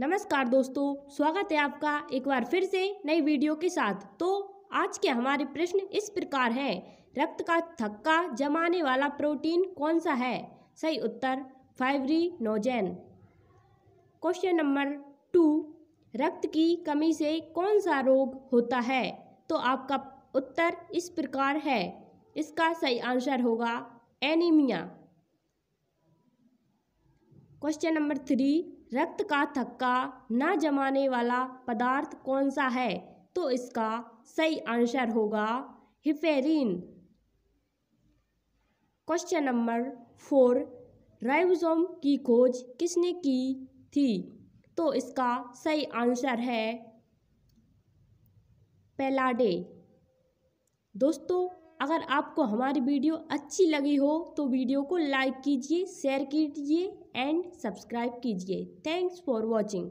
नमस्कार दोस्तों स्वागत है आपका एक बार फिर से नई वीडियो के साथ तो आज के हमारे प्रश्न इस प्रकार है रक्त का थक्का जमाने वाला प्रोटीन कौन सा है सही उत्तर fibrinogen question number two रक्त की कमी से कौन सा रोग होता है तो आपका उत्तर इस प्रकार है इसका सही आंसर होगा एनीमिया क्वेश्चन नंबर थ्री रक्त का थक्का न जमाने वाला पदार्थ कौन सा है तो इसका सही आंसर होगा heparin question number four ribosome की खोज किसने की थी तो इसका सही आंसर है पेलाडे दोस्तों अगर आपको हमारी वीडियो अच्छी लगी हो तो वीडियो को लाइक कीजिए शेयर कीजिए एंड सब्सक्राइब कीजिए थैंक्स फॉर वॉचिंग